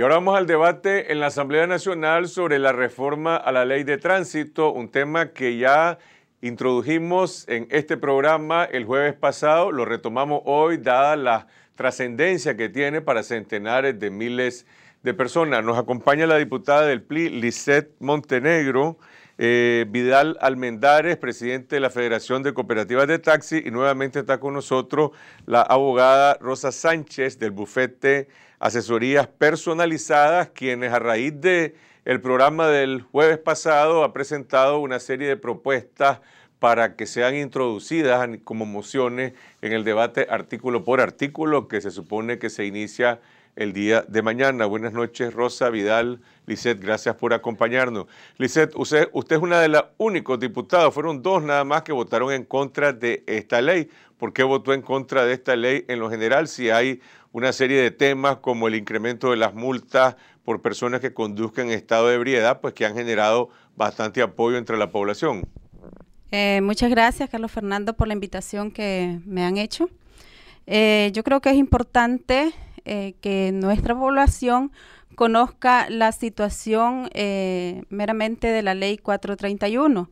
Y ahora vamos al debate en la Asamblea Nacional sobre la reforma a la ley de tránsito, un tema que ya introdujimos en este programa el jueves pasado, lo retomamos hoy, dada la trascendencia que tiene para centenares de miles de personas. Nos acompaña la diputada del PLI, Lisette Montenegro, eh, Vidal Almendares, presidente de la Federación de Cooperativas de Taxi, y nuevamente está con nosotros la abogada Rosa Sánchez del bufete asesorías personalizadas, quienes a raíz de programa del jueves pasado ha presentado una serie de propuestas para que sean introducidas como mociones en el debate artículo por artículo que se supone que se inicia el día de mañana. Buenas noches, Rosa Vidal. Liset, gracias por acompañarnos. Liset, usted, es una de las únicos diputadas, fueron dos nada más que votaron en contra de esta ley. ¿Por qué votó en contra de esta ley en lo general si hay una serie de temas como el incremento de las multas por personas que conduzcan en estado de ebriedad, pues que han generado bastante apoyo entre la población. Eh, muchas gracias, Carlos Fernando, por la invitación que me han hecho. Eh, yo creo que es importante eh, que nuestra población conozca la situación meramente de la ley 431.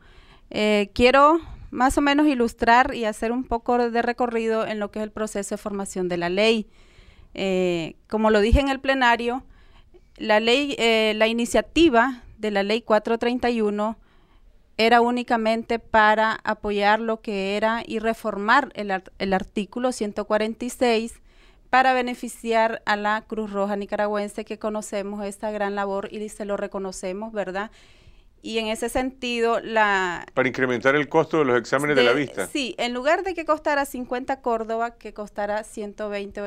quiero más o menos ilustrar y hacer un poco de recorrido en lo que es el proceso de formación de la ley. Eh, como lo dije en el plenario, la ley, eh, la iniciativa de la ley 431 era únicamente para apoyar lo que era y reformar el, el artículo 146 para beneficiar a la Cruz Roja nicaragüense que conocemos esta gran labor y se lo reconocemos, ¿verdad? y en ese sentido la... Para incrementar el costo de los exámenes de, la vista. Sí, en lugar de que costara 50 Córdoba, que costara 120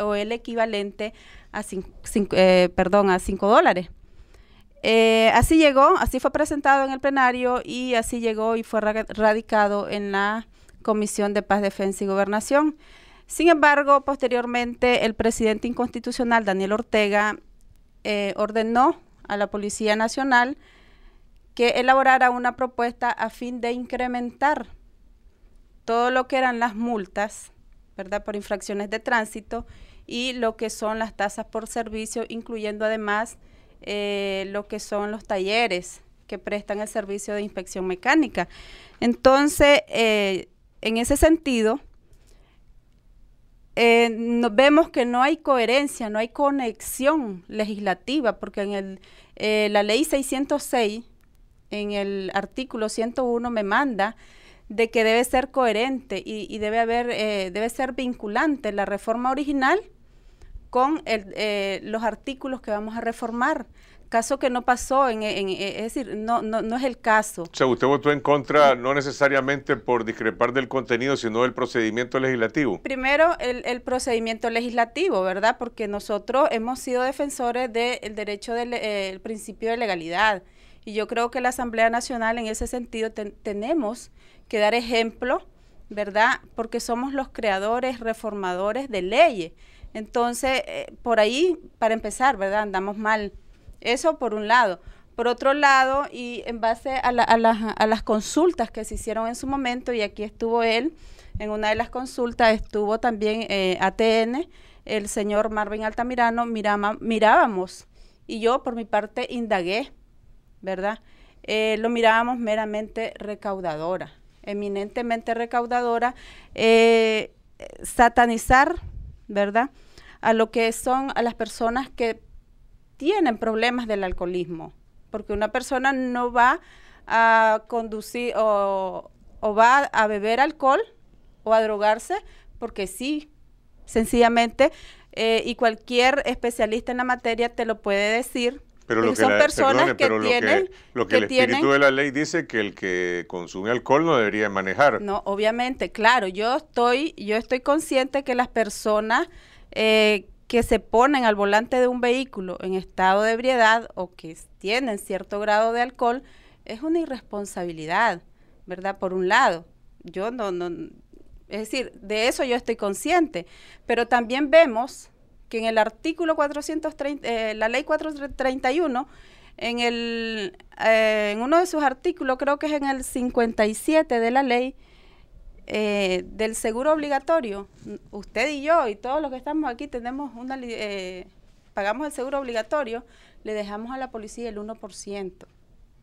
o, el equivalente a, eh, perdón, a 5 dólares. Eh, así llegó, así fue presentado en el plenario y así llegó y fue radicado en la Comisión de Paz, Defensa y Gobernación. Sin embargo, posteriormente el presidente inconstitucional, Daniel Ortega, eh, ordenó a la Policía Nacional que elaborara una propuesta a fin de incrementar todo lo que eran las multas, ¿verdad? Por infracciones de tránsito y lo que son las tasas por servicio, incluyendo además eh, lo que son los talleres que prestan el servicio de inspección mecánica. Entonces, eh, en ese sentido, eh, vemos que no hay coherencia, no hay conexión legislativa, porque en la ley 606 en el artículo 101 me manda de que debe ser coherente y, debe haber eh, debe ser vinculante la reforma original con eh, los artículos que vamos a reformar caso que no pasó, eh, es decir, no, no, no, es el caso. ¿Se usted votó en contra no necesariamente por discrepar del contenido, sino del procedimiento legislativo. Primero, el, el procedimiento legislativo, ¿verdad? Porque nosotros hemos sido defensores del derecho del principio de legalidad. Y yo creo que la Asamblea Nacional en ese sentido tenemos que dar ejemplo, ¿verdad? Porque somos los creadores, reformadores de leyes. Entonces, eh, por ahí, para empezar, ¿verdad? Andamos mal. Eso por un lado. Por otro lado, y en base a, las, consultas que se hicieron en su momento, y aquí estuvo él, en una de las consultas estuvo también eh, ATN, el señor Marvin Altamirano, mirábamos, y yo por mi parte indagué ¿verdad? Eh, lo mirábamos meramente recaudadora, eminentemente recaudadora, eh, satanizar, ¿verdad? A lo que son a las personas que tienen problemas del alcoholismo, porque una persona no va a conducir o, va a beber alcohol o a drogarse porque sí, sencillamente, eh, y cualquier especialista en la materia te lo puede decir, pero lo que personas que que, el espíritu de la ley dice que el que consume alcohol no debería manejar. No, obviamente, claro. Yo estoy, yo estoy consciente que las personas eh, que se ponen al volante de un vehículo en estado de ebriedad o que tienen cierto grado de alcohol es una irresponsabilidad, ¿verdad? Por un lado. Yo no, no... Es decir, de eso yo estoy consciente. Pero también vemos que en el artículo 430, eh, la ley 431, en, el, eh, en uno de sus artículos, creo que es en el 57 de la ley eh, del seguro obligatorio, usted y yo y todos los que estamos aquí tenemos una, pagamos el seguro obligatorio, le dejamos a la policía el 1%,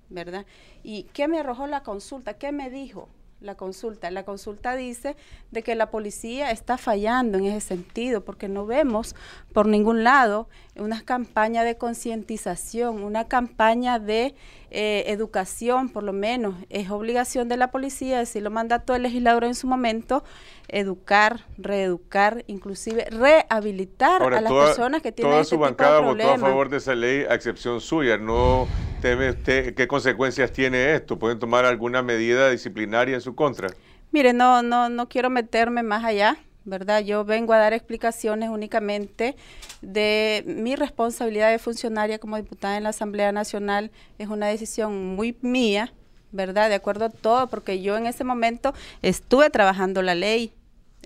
¿verdad? ¿Y qué me arrojó la consulta? ¿Qué me dijo? la consulta. La consulta dice de que la policía está fallando en ese sentido, porque no vemos por ningún lado una campaña de concientización, una campaña de eh, educación, por lo menos. Es obligación de la policía, si lo todo el legislador en su momento, educar, reeducar, inclusive rehabilitar a las personas que tienen Toda su bancada votó a favor de esa ley, a excepción suya. No ¿qué consecuencias tiene esto? ¿Pueden tomar alguna medida disciplinaria en su contra? Mire, no, no, no quiero meterme más allá, ¿verdad? Yo vengo a dar explicaciones únicamente de mi responsabilidad de funcionaria como diputada en la Asamblea Nacional. Es una decisión muy mía, ¿verdad? De acuerdo a todo, porque yo en ese momento estuve trabajando la ley,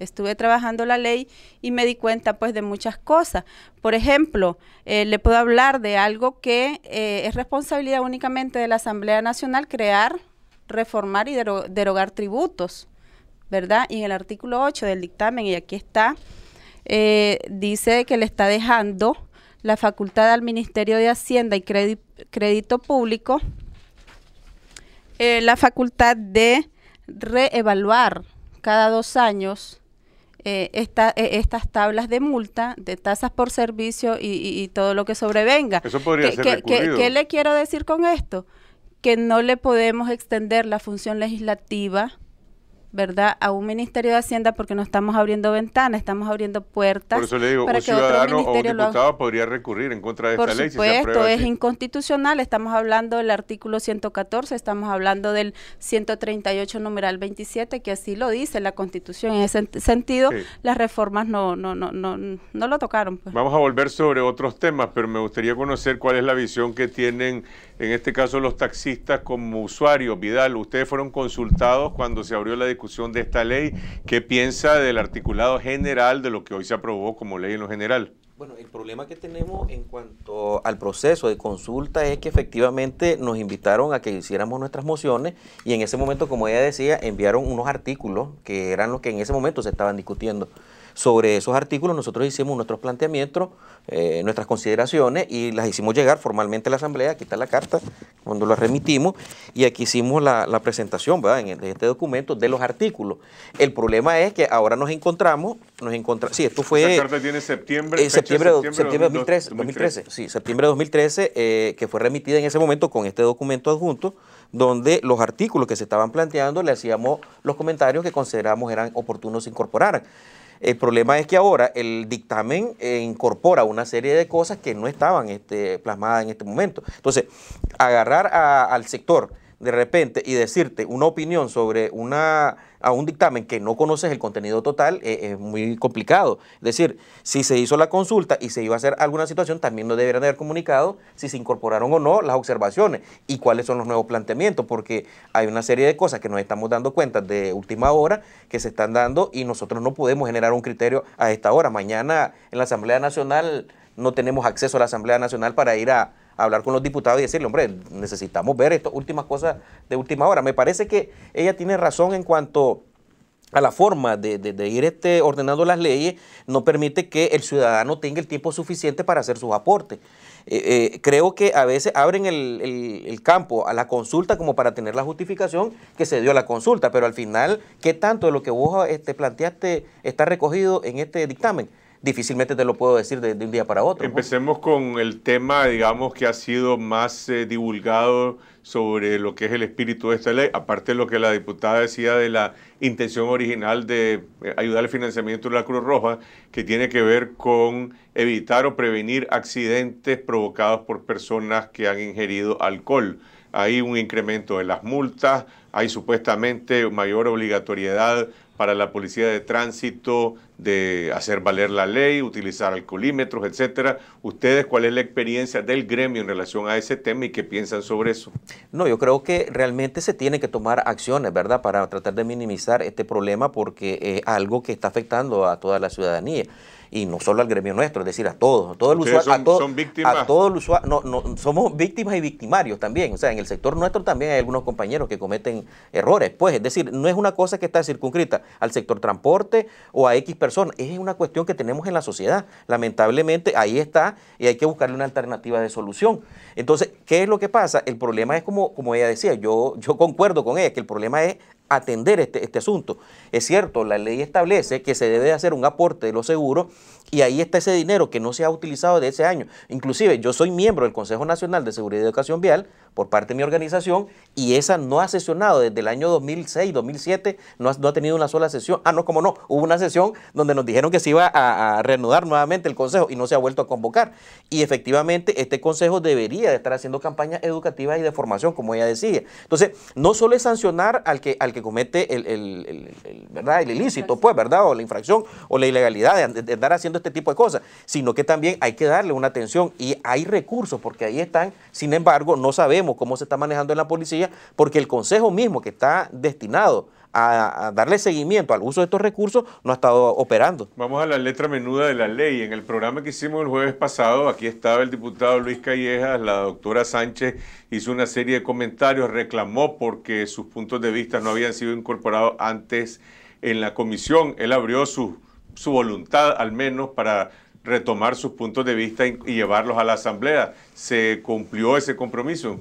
estuve trabajando la ley y me di cuenta pues de muchas cosas. Por ejemplo, eh, le puedo hablar de algo que eh, es responsabilidad únicamente de la Asamblea Nacional crear, reformar y derogar tributos, ¿verdad? Y en el artículo 8 del dictamen, y aquí está, eh, dice que le está dejando la facultad al Ministerio de Hacienda y Crédito Público la facultad de reevaluar cada dos años eh, eh, estas tablas de multa, de tasas por servicio y, todo lo que sobrevenga. ¿Qué le quiero decir con esto? Que no le podemos extender la función legislativa ¿verdad? A un Ministerio de Hacienda porque no estamos abriendo ventanas, estamos abriendo puertas. Por eso le digo, para un ciudadano o un diputado podría recurrir en contra de esta ley. Por si supuesto, es inconstitucional. Estamos hablando del artículo 114, estamos hablando del 138 numeral 27, que así lo dice la Constitución. En ese sentido, las reformas no, no, no, no, no lo tocaron. Pues. Vamos a volver sobre otros temas, pero me gustaría conocer cuál es la visión que tienen en este caso los taxistas como usuarios. Vidal, ustedes fueron consultados cuando se abrió la discusión de esta ley. ¿Qué piensa del articulado general de lo que hoy se aprobó como ley en lo general? Bueno, el problema que tenemos en cuanto al proceso de consulta es que efectivamente nos invitaron a que hiciéramos nuestras mociones y en ese momento, como ella decía, enviaron unos artículos que eran los que en ese momento se estaban discutiendo. Sobre esos artículos nosotros hicimos nuestros planteamientos, eh, nuestras consideraciones y las hicimos llegar formalmente a la Asamblea. Aquí está la carta cuando la remitimos y aquí hicimos la, presentación ¿verdad? En, de este documento de los artículos. El problema es que ahora nos encontramos, nos encontramos, sí, esto fue... Esta carta tiene septiembre, eh, septiembre, de 2013, 2013, sí, septiembre de 2013, eh, que fue remitida en ese momento con este documento adjunto, donde los artículos que se estaban planteando le hacíamos los comentarios que consideramos eran oportunos incorporar. El problema es que ahora el dictamen eh, incorpora una serie de cosas que no estaban este, plasmadas en este momento. Entonces, agarrar al sector de repente y decirte una opinión sobre una a un dictamen que no conoces el contenido total eh, es muy complicado. Es decir, si se hizo la consulta y se iba a hacer alguna situación, también no deberían haber comunicado si se incorporaron o no las observaciones y cuáles son los nuevos planteamientos, porque hay una serie de cosas que nos estamos dando cuenta de última hora que se están dando y nosotros no podemos generar un criterio a esta hora. Mañana en la Asamblea Nacional no tenemos acceso a la Asamblea Nacional para ir a hablar con los diputados y decirle, hombre, necesitamos ver estas últimas cosas de última hora. Me parece que ella tiene razón en cuanto a la forma de, ir este, ordenando las leyes, no permite que el ciudadano tenga el tiempo suficiente para hacer sus aportes. Eh, eh, creo que a veces abren el, campo a la consulta como para tener la justificación que se dio a la consulta, pero al final, ¿qué tanto de lo que vos este, planteaste está recogido en este dictamen? difícilmente te lo puedo decir de, un día para otro. Empecemos con el tema, digamos, que ha sido más eh, divulgado sobre lo que es el espíritu de esta ley, aparte de lo que la diputada decía de la intención original de eh, ayudar al financiamiento de la Cruz Roja, que tiene que ver con evitar o prevenir accidentes provocados por personas que han ingerido alcohol. Hay un incremento de las multas, hay supuestamente mayor obligatoriedad para la policía de tránsito de hacer valer la ley, utilizar alcoholímetros, etcétera. ¿Ustedes cuál es la experiencia del gremio en relación a ese tema y qué piensan sobre eso? No, yo creo que realmente se tiene que tomar acciones, ¿verdad?, para tratar de minimizar este problema porque es algo que está afectando a toda la ciudadanía y no solo al gremio nuestro, es decir, a todos, a todos los usuarios son, víctimas. no, somos víctimas y victimarios también, o sea, en el sector nuestro también hay algunos compañeros que cometen errores, pues, es decir, no es una cosa que está circunscrita al sector transporte o a X personas es una cuestión que tenemos en la sociedad. Lamentablemente ahí está y hay que buscarle una alternativa de solución. Entonces, ¿qué es lo que pasa? El problema es como, como ella decía, yo, yo concuerdo con ella, que el problema es atender este, este asunto. Es cierto, la ley establece que se debe hacer un aporte de los seguros y ahí está ese dinero que no se ha utilizado de ese año. Inclusive yo soy miembro del Consejo Nacional de Seguridad y Educación Vial, por parte de mi organización y esa no ha sesionado desde el año 2006, 2007, no ha, tenido una sola sesión. Ah, no, como no, hubo una sesión donde nos dijeron que se iba a, reanudar nuevamente el Consejo y no se ha vuelto a convocar. Y efectivamente este Consejo debería de estar haciendo campañas educativas y de formación, como ella decía. Entonces, no solo es sancionar al que, al que comete el, ¿verdad? el ilícito, pues, ¿verdad? O la infracción o la ilegalidad de, de andar haciendo este tipo de cosas, sino que también hay que darle una atención y hay recursos, porque ahí están, sin embargo, no sabemos cómo se está manejando en la policía, porque el Consejo mismo que está destinado a, darle seguimiento al uso de estos recursos no ha estado operando. Vamos a la letra menuda de la ley. En el programa que hicimos el jueves pasado, aquí estaba el diputado Luis Callejas, la doctora Sánchez hizo una serie de comentarios, reclamó porque sus puntos de vista no habían sido incorporados antes en la comisión. Él abrió su, su voluntad al menos para retomar sus puntos de vista y llevarlos a la Asamblea. ¿Se cumplió ese compromiso?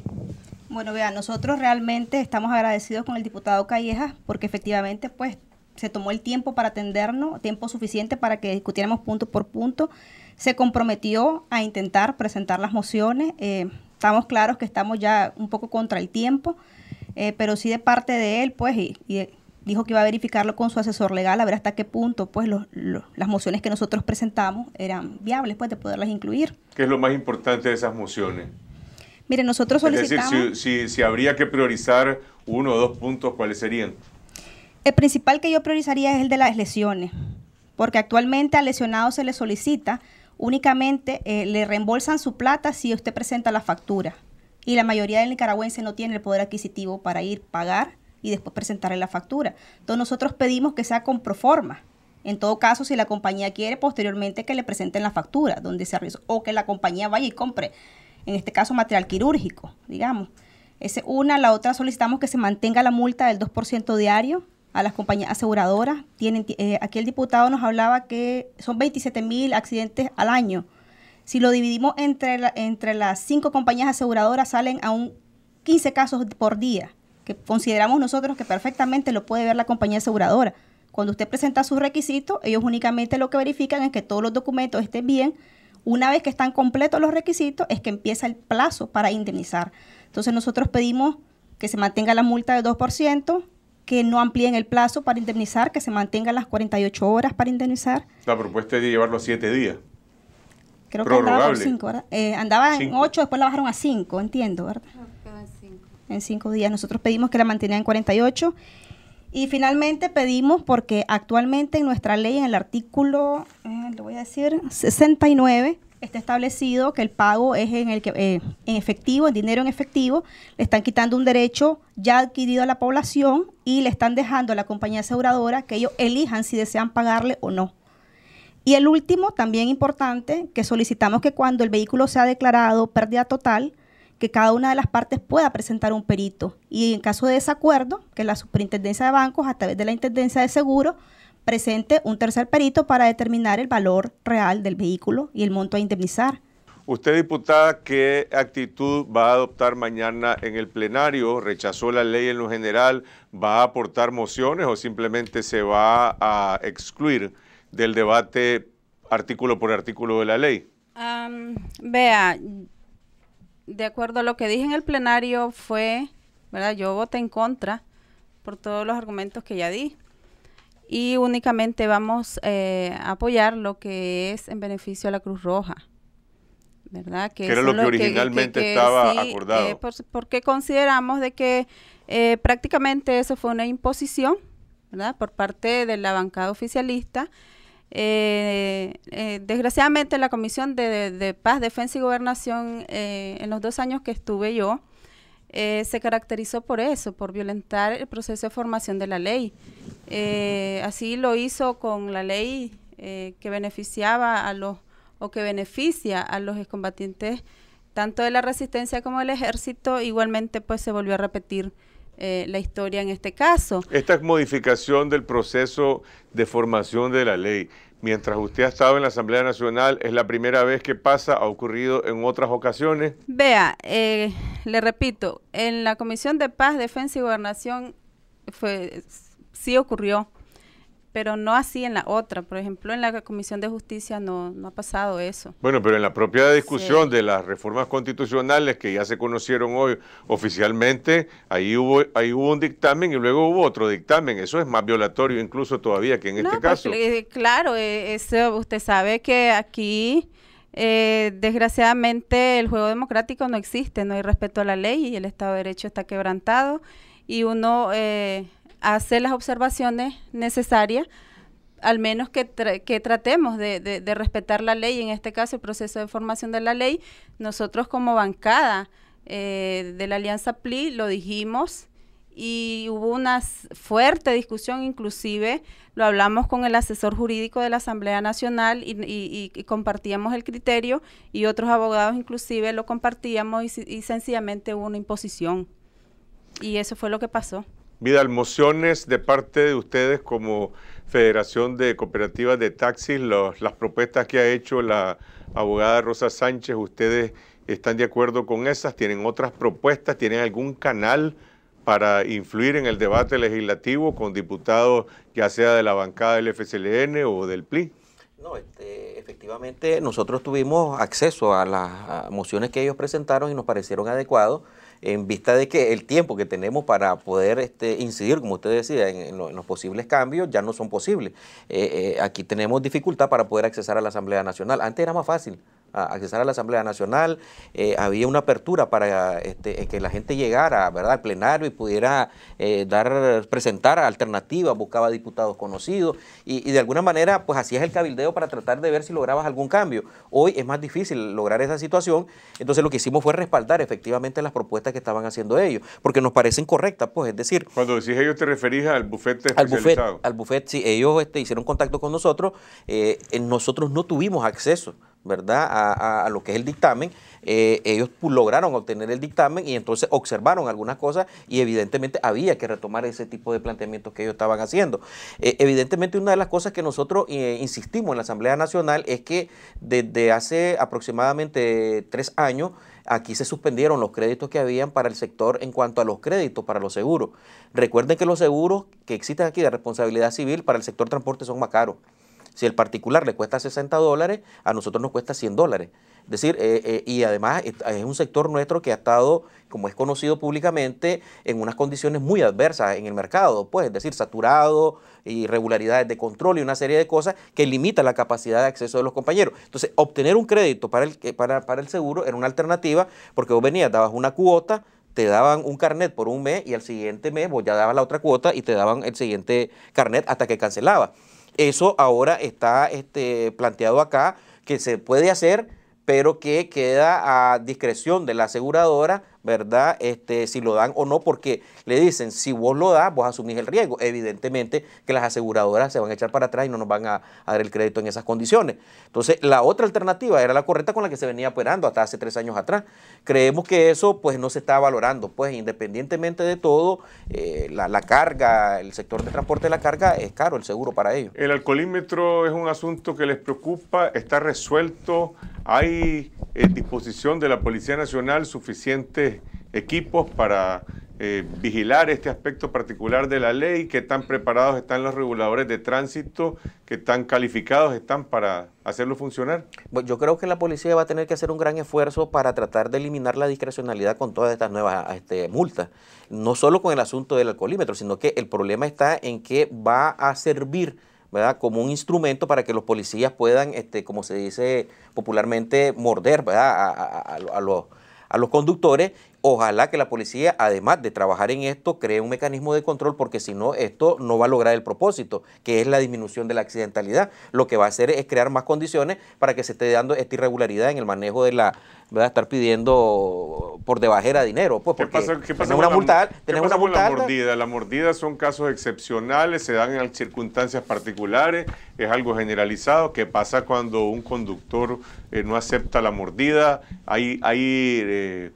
Bueno, vea, nosotros realmente estamos agradecidos con el diputado Callejas porque efectivamente pues se tomó el tiempo para atendernos, tiempo suficiente para que discutiéramos punto por punto. Se comprometió a intentar presentar las mociones. Eh, estamos claros que estamos ya un poco contra el tiempo, eh, pero sí de parte de él, pues, y, y dijo que iba a verificarlo con su asesor legal a ver hasta qué punto pues las mociones que nosotros presentamos eran viables pues de poderlas incluir. ¿Qué es lo más importante de esas mociones? Mire, nosotros solicitamos... Es decir, si, habría que priorizar uno o dos puntos, ¿cuáles serían? El principal que yo priorizaría es el de las lesiones, porque actualmente al lesionado se le solicita únicamente eh, le reembolsan su plata si usted presenta la factura. Y la mayoría del nicaragüense no tiene el poder adquisitivo para ir pagar y después presentarle la factura. Entonces nosotros pedimos que sea con proforma. En todo caso, si la compañía quiere, posteriormente que le presenten la factura donde se o que la compañía vaya y compre, en este caso, material quirúrgico, digamos. Esa es una, la otra solicitamos que se mantenga la multa del 2% diario a las compañías aseguradoras. Tienen, eh, aquí el diputado nos hablaba que son 27 mil accidentes al año. Si lo dividimos entre, entre las cinco compañías aseguradoras, salen a un 15 casos por día que consideramos nosotros que perfectamente lo puede ver la compañía aseguradora. Cuando usted presenta sus requisitos, ellos únicamente lo que verifican es que todos los documentos estén bien. Una vez que están completos los requisitos, es que empieza el plazo para indemnizar. Entonces nosotros pedimos que se mantenga la multa del 2%, que no amplíen el plazo para indemnizar, que se mantengan las 48 horas para indemnizar. La propuesta es de llevarlo a 7 días. Creo que andaba ¿verdad? en eh, 8, después la bajaron a 5, entiendo, ¿verdad? en cinco días. Nosotros pedimos que la mantengan en 48. Y finalmente pedimos, porque actualmente en nuestra ley, en el artículo, eh, voy a decir, 69, está establecido que el pago es en, el que, eh, en efectivo, en dinero en efectivo, le están quitando un derecho ya adquirido a la población y le están dejando a la compañía aseguradora que ellos elijan si desean pagarle o no. Y el último, también importante, que solicitamos que cuando el vehículo sea declarado pérdida total, que cada una de las partes pueda presentar un perito. Y en caso de desacuerdo, que la superintendencia de bancos, a través de la intendencia de seguros, presente un tercer perito para determinar el valor real del vehículo y el monto a indemnizar. Usted, diputada, ¿qué actitud va a adoptar mañana en el plenario? ¿Rechazó la ley en lo general? ¿Va a aportar mociones o simplemente se va a excluir del debate artículo por artículo de la ley? vea, de acuerdo a lo que dije en el plenario, fue, ¿verdad? Yo voté en contra por todos los argumentos que ya di. Y únicamente vamos eh, a apoyar lo que es en beneficio a la Cruz Roja. ¿Verdad? Que, lo que originalmente estaba acordado. Eh, porque consideramos de que eh, prácticamente eso fue una imposición, ¿verdad? Por parte de la bancada oficialista eh, eh, desgraciadamente la Comisión de, Paz, Defensa y Gobernación, eh, en los dos años que estuve yo, se caracterizó por eso, por violentar el proceso de formación de la ley. así lo hizo con la ley que beneficiaba a los, o que beneficia a los excombatientes tanto de la resistencia como del ejército, igualmente pues se volvió a repetir eh, la historia en este caso. Esta modificación del proceso de formación de la ley, mientras usted ha estado en la Asamblea Nacional, ¿es la primera vez que pasa? ¿Ha ocurrido en otras ocasiones? Vea, eh, le repito, en la Comisión de Paz, Defensa y Gobernación fue, sí ocurrió pero no así en la otra. Por ejemplo, en la Comisión de Justicia no, no ha pasado eso. Bueno, pero en la propia discusión de las reformas constitucionales que ya se conocieron hoy oficialmente, ahí hubo, ahí hubo un dictamen y luego hubo otro dictamen. Eso es más violatorio incluso todavía que en este pues, caso. Eh, claro, eh, usted sabe que aquí... Eh, desgraciadamente el juego democrático no existe, no hay respeto a la ley y el Estado de Derecho está quebrantado y uno hacer las observaciones necesarias, al menos que, tratemos de, respetar la ley, en este caso el proceso de formación de la ley. Nosotros como bancada eh, de la Alianza PLI lo dijimos y hubo una fuerte discusión, inclusive lo hablamos con el asesor jurídico de la Asamblea Nacional y, compartíamos el criterio y otros abogados inclusive lo compartíamos y sencillamente hubo una imposición. Y eso fue lo que pasó. Vidal, mociones de parte de ustedes como Federación de Cooperativas de Taxis, las propuestas que ha hecho la abogada Rosa Sánchez, ¿ustedes están de acuerdo con esas? ¿Tienen otras propuestas? ¿Tienen algún canal para influir en el debate legislativo con diputados, ya sea de la bancada del FCLN o del PLI? No, este, efectivamente nosotros tuvimos acceso a las mociones que ellos presentaron y nos parecieron adecuados en vista de que el tiempo que tenemos para poder este, incidir, como usted decía, en, los posibles cambios ya no son posibles. Eh, eh, aquí tenemos dificultad para poder accesar a la Asamblea Nacional. Antes era más fácil a accesar a la Asamblea Nacional, eh, había una apertura para este, eh, que la gente llegara ¿verdad? al plenario y pudiera eh, dar, presentar alternativas, buscaba diputados conocidos y, de alguna manera pues hacías el cabildeo para tratar de ver si lograbas algún cambio. Hoy es más difícil lograr esa situación, entonces lo que hicimos fue respaldar efectivamente las propuestas que estaban haciendo ellos, porque nos parecen correctas, pues es decir... Cuando decís ellos te referís al bufete especializado. Al bufete, al sí, ellos este, hicieron contacto con nosotros, nosotros no tuvimos acceso ¿verdad? A, lo que es el dictamen, eh, ellos lograron obtener el dictamen y entonces observaron algunas cosas y evidentemente había que retomar ese tipo de planteamientos que ellos estaban haciendo. Eh, evidentemente una de las cosas que nosotros eh, insistimos en la Asamblea Nacional es que desde hace aproximadamente tres años, aquí se suspendieron los créditos que habían para el sector en cuanto a los créditos para los seguros. Recuerden que los seguros que existen aquí de responsabilidad civil para el sector transporte son más caros. Si el particular le cuesta 60 dólares, a nosotros nos cuesta 100 dólares. Es decir, eh, eh, y además es un sector nuestro que ha estado, como es conocido públicamente, en unas condiciones muy adversas en el mercado, pues, es decir, saturado, irregularidades de control y una serie de cosas que limitan la capacidad de acceso de los compañeros. Entonces, obtener un crédito para el, para el seguro era una alternativa porque vos venías, dabas una cuota, te daban un carnet por un mes y al siguiente mes vos ya dabas la otra cuota y te daban el siguiente carnet hasta que cancelaba. Eso ahora está este, planteado acá, que se puede hacer, pero que queda a discreción de la aseguradora ¿verdad? Este, si lo dan o no, porque le dicen, si vos lo das, vos asumís el riesgo. Evidentemente que las aseguradoras se van a echar para atrás y no nos van a, dar el crédito en esas condiciones. Entonces, la otra alternativa era la correcta con la que se venía operando hasta hace tres años atrás. Creemos que eso pues no se está valorando, pues independientemente de todo, eh, la, la carga, el sector de transporte de la carga es caro el seguro para ellos. El alcoholímetro es un asunto que les preocupa, está resuelto, hay en eh, disposición de la Policía Nacional suficientes equipos para eh, vigilar este aspecto particular de la ley, qué tan preparados están los reguladores de tránsito, qué tan calificados están para hacerlo funcionar. Pues yo creo que la policía va a tener que hacer un gran esfuerzo para tratar de eliminar la discrecionalidad con todas estas nuevas este, multas, no solo con el asunto del alcoholímetro, sino que el problema está en que va a servir como un instrumento para que los policías puedan, este, como se dice popularmente, morder ¿verdad? a, a los conductores Ojalá que la policía, además de trabajar en esto, cree un mecanismo de control porque si no, esto no va a lograr el propósito, que es la disminución de la accidentalidad. Lo que va a hacer es crear más condiciones para que se esté dando esta irregularidad en el manejo de la, va a Estar pidiendo por debajera dinero. Pues, porque ¿Qué pasa, una con la mordida? La mordida son casos excepcionales, se dan en circunstancias particulares, es algo generalizado. ¿Qué pasa cuando un conductor eh, no acepta la mordida? Hay, hay eh,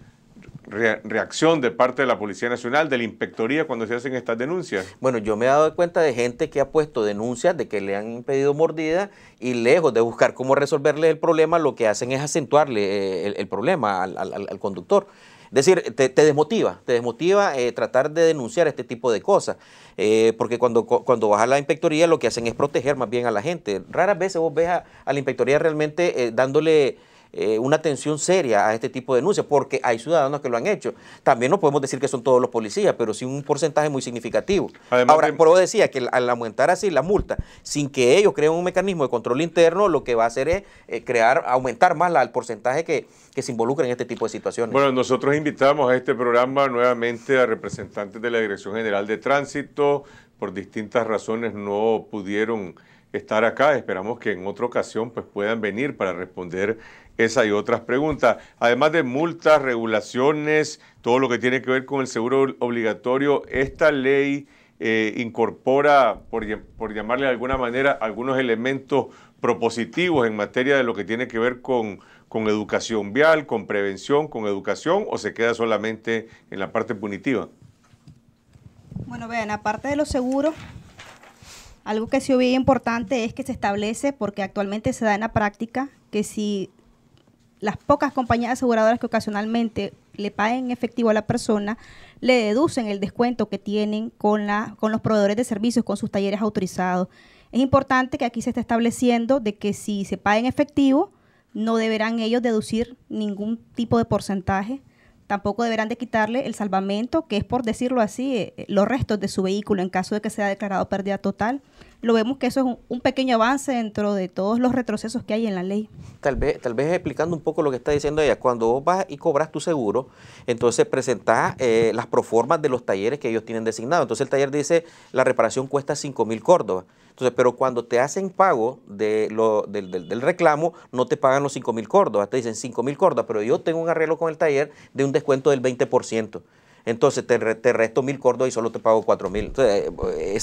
reacción de parte de la Policía Nacional, de la Inspectoría cuando se hacen estas denuncias? Bueno, yo me he dado cuenta de gente que ha puesto denuncias de que le han pedido mordida y lejos de buscar cómo resolverle el problema, lo que hacen es acentuarle eh, el, problema al, conductor. Es decir, te, desmotiva, te desmotiva eh, tratar de denunciar este tipo de cosas, eh, porque cuando, cuando vas a la inspectoría lo que hacen es proteger más bien a la gente. Raras veces vos ves a, la inspectoría realmente dándole eh, una atención seria a este tipo de denuncias, porque hay ciudadanos que lo han hecho. También no podemos decir que son todos los policías, pero sí un porcentaje muy significativo. Ahora, por decía que al aumentar así la multa, sin que ellos creen un mecanismo de control interno, lo que va a hacer es eh, crear, aumentar más la, el porcentaje que, se involucra en este tipo de situaciones. Bueno, nosotros invitamos a este programa nuevamente a representantes de la Dirección General de Tránsito, por distintas razones no pudieron estar acá. Esperamos que en otra ocasión pues, puedan venir para responder esa y otras preguntas. Además de multas, regulaciones, todo lo que tiene que ver con el seguro obligatorio, esta ley eh, incorpora, por, llamarle de alguna manera, algunos elementos propositivos en materia de lo que tiene que ver con, educación vial, con prevención, con educación, o se queda solamente en la parte punitiva? Bueno, vean, aparte de los seguros, algo que sí bien importante es que se establece, porque actualmente se da en la práctica, que si las pocas compañías aseguradoras que ocasionalmente le paguen efectivo a la persona, le deducen el descuento que tienen con, la, con los proveedores de servicios, con sus talleres autorizados. Es importante que aquí se está estableciendo de que si se paga en efectivo, no deberán ellos deducir ningún tipo de porcentaje, tampoco deberán de quitarle el salvamento, que es por decirlo así, eh, los restos de su vehículo en caso de que sea declarado pérdida total lo vemos que eso es un, pequeño avance dentro de todos los retrocesos que hay en la ley. Tal vez, tal vez explicando un poco lo que está diciendo ella, cuando vos vas y cobras tu seguro, entonces presentás eh, las proformas de los talleres que ellos tienen designados. Entonces el taller dice, la reparación cuesta 5 mil córdobas. Entonces, pero cuando te hacen pago de del, reclamo, no te pagan los 5 mil córdobas, te dicen 5 mil córdobas, pero yo tengo un arreglo con el taller de un descuento del 20% entonces te, resto mil cordos y solo te pago cuatro mil. Eh,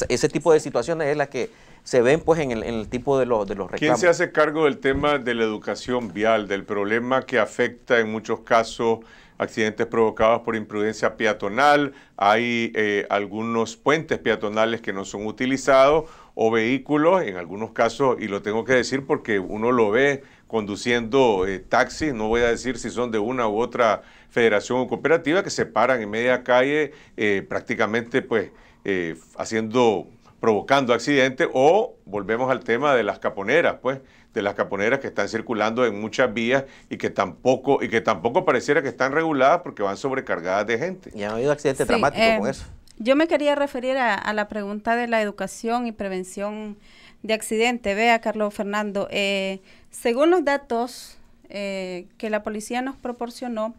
ese tipo de situaciones es la que se ven pues en el, tipo de, los de los ¿Quién se hace cargo del tema de la educación vial, del problema que afecta en muchos casos accidentes provocados por imprudencia peatonal, hay eh, algunos puentes peatonales que no son utilizados o vehículos, en algunos casos, y lo tengo que decir porque uno lo ve conduciendo eh, taxis, no voy a decir si son de una u otra federación o cooperativa que se paran en media calle eh, prácticamente pues eh, haciendo provocando accidentes o volvemos al tema de las caponeras, pues, de las caponeras que están circulando en muchas vías y que tampoco y que tampoco pareciera que están reguladas porque van sobrecargadas de gente. Y ha habido accidentes sí, dramáticos con em, eso. Yo me quería referir a, la pregunta de la educación y prevención de accidentes. Vea, Carlos Fernando, eh, según los datos que la policía nos proporcionó,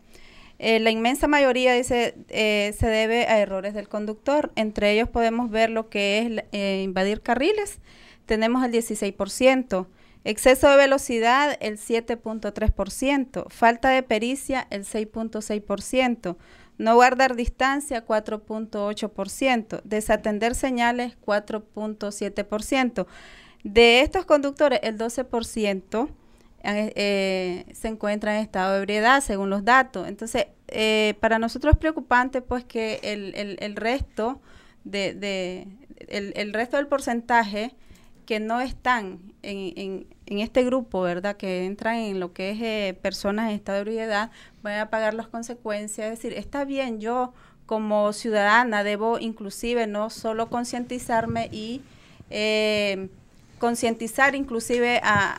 eh, la inmensa mayoría dice eh, se debe a errores del conductor. Entre ellos podemos ver lo que es eh, invadir carriles, tenemos el 16%, exceso de velocidad el 7.3%, falta de pericia el 6.6%, no guardar distancia 4.8%, desatender señales 4.7%. De estos conductores, el 12% eh, se encuentra en estado de ebriedad, según los datos. Entonces, eh, para nosotros es preocupante pues que el, resto de, el, resto del porcentaje que no están en, en, este grupo, ¿verdad? Que entran en lo que es eh, personas en estado de ebriedad, van a pagar las consecuencias. Es decir, está bien, yo como ciudadana debo inclusive no solo concientizarme y concientizar inclusive a,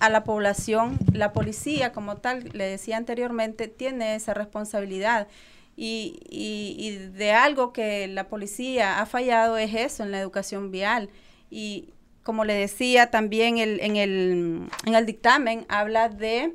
a la población. La policía, como tal, le decía anteriormente, tiene esa responsabilidad. Y, y, de algo que la policía ha fallado es eso, en la educación vial. Y como le decía, también en, el, en el dictamen habla de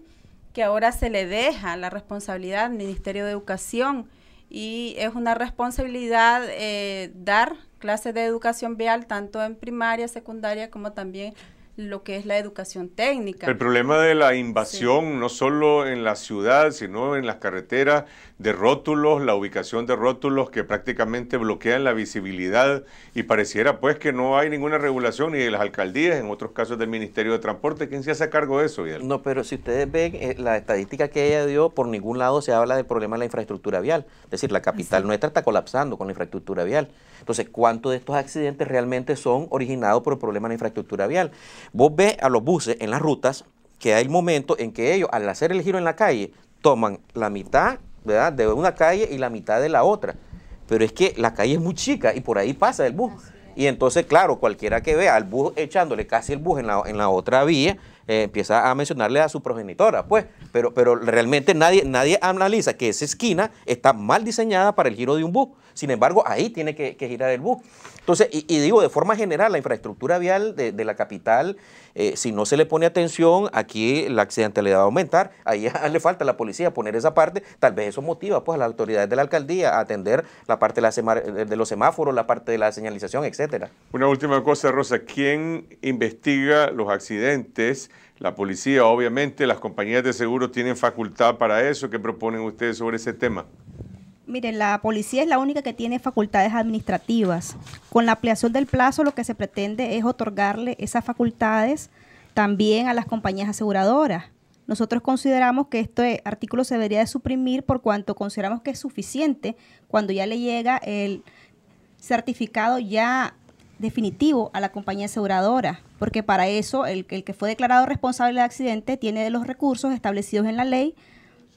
que ahora se le deja la responsabilidad al Ministerio de Educación y es una responsabilidad eh, dar clases de educación vial, tanto en primaria, secundaria, como también lo que es la educación técnica. El problema de la invasión, no solo en la ciudad, sino en las carreteras, de rótulos, la ubicación de rótulos que prácticamente bloquean la visibilidad y pareciera pues que no hay ninguna regulación ni de las alcaldías, en otros casos del Ministerio de Transporte. ¿Quién se hace cargo de eso? No, pero si ustedes ven eh, la estadística que ella dio, por ningún lado se habla del problema de la infraestructura vial. Es decir, la capital nuestra está colapsando con la infraestructura vial. Entonces, ¿cuántos de estos accidentes realmente son originados por el problema de la infraestructura vial? Vos ves a los buses en las rutas que hay momentos momento en que ellos, al hacer el giro en la calle, toman la mitad de una calle y la mitad de la otra. Pero es que la calle es muy chica y por ahí pasa el bus. Y entonces, claro, cualquiera que vea al bus echándole casi el bus en la, en la otra vía, eh, empieza a mencionarle a su progenitora, pues, pero, pero realmente nadie, nadie analiza que esa esquina está mal diseñada para el giro de un bus. Sin embargo, ahí tiene que, girar el bus. Entonces, y, digo, de forma general, la infraestructura vial de, la capital, eh, si no se le pone atención, aquí la accidentalidad va a aumentar, ahí le falta a la policía poner esa parte, tal vez eso motiva pues, a las autoridades de la alcaldía a atender la parte de, eh, de los semáforos, la parte de la señalización, etcétera. Una última cosa, Rosa, ¿quién investiga los accidentes? la policía, obviamente, las compañías de seguros tienen facultad para eso. ¿Qué proponen ustedes sobre ese tema? Mire, la policía es la única que tiene facultades administrativas. Con la ampliación del plazo lo que se pretende es otorgarle esas facultades también a las compañías aseguradoras. Nosotros consideramos que este artículo se debería de suprimir por cuanto consideramos que es suficiente cuando ya le llega el certificado ya definitivo a la compañía aseguradora, porque para eso el, el, que fue declarado responsable del accidente tiene los recursos establecidos en la ley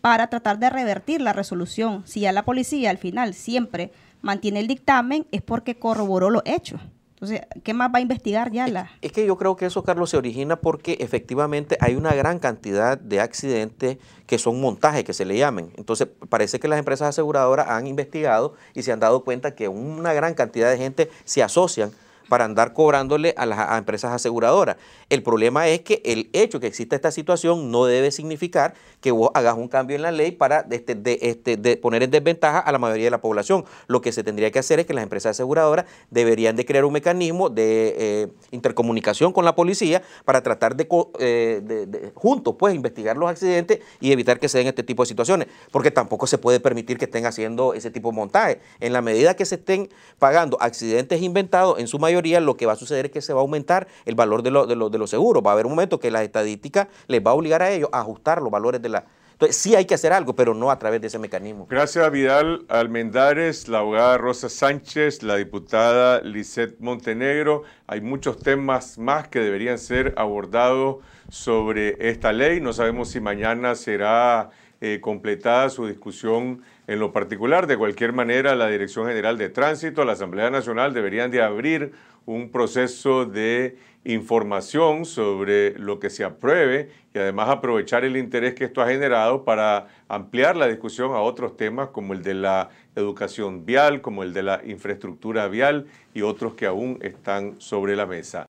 para tratar de revertir la resolución. Si ya la policía al final siempre mantiene el dictamen, es porque corroboró los hechos. Entonces, ¿qué más va a investigar ya la? es que yo creo que eso, Carlos, se origina porque efectivamente hay una gran cantidad de accidentes que son montajes, que se le llamen. Entonces, parece que las empresas aseguradoras han investigado y se han dado cuenta que una gran cantidad de gente se asocian para andar cobrándole a las empresas aseguradoras. El problema es que el hecho que exista esta situación no debe significar que vos hagas un cambio en la ley para este, este, poner en desventaja a la mayoría de la población. Lo que se tendría que hacer es que las empresas aseguradoras deberían de crear un mecanismo de eh, intercomunicación con la policía para tratar eh, de, juntos pues investigar los accidentes y evitar que se den este tipo de situaciones, porque tampoco se puede permitir que estén haciendo ese tipo de montaje. En la medida que se estén pagando accidentes inventados en su mayoría, lo que va a suceder es que se va a aumentar el valor de, lo, de, los seguros. Va a haber un momento que la estadística les va a obligar a ellos a ajustar los valores de la... Entonces sí hay que hacer algo, pero no a través de ese mecanismo. Gracias a Vidal Almendares, la abogada Rosa Sánchez, la diputada Lisette Montenegro. Hay muchos temas más que deberían ser abordados sobre esta ley. No sabemos si mañana será eh, completada su discusión en lo particular. De cualquier manera, la Dirección General de Tránsito, la Asamblea Nacional deberían de abrir un proceso de información sobre lo que se apruebe y además aprovechar el interés que esto ha generado para ampliar la discusión a otros temas como el de la educación vial, como el de la infraestructura vial y otros que aún están sobre la mesa.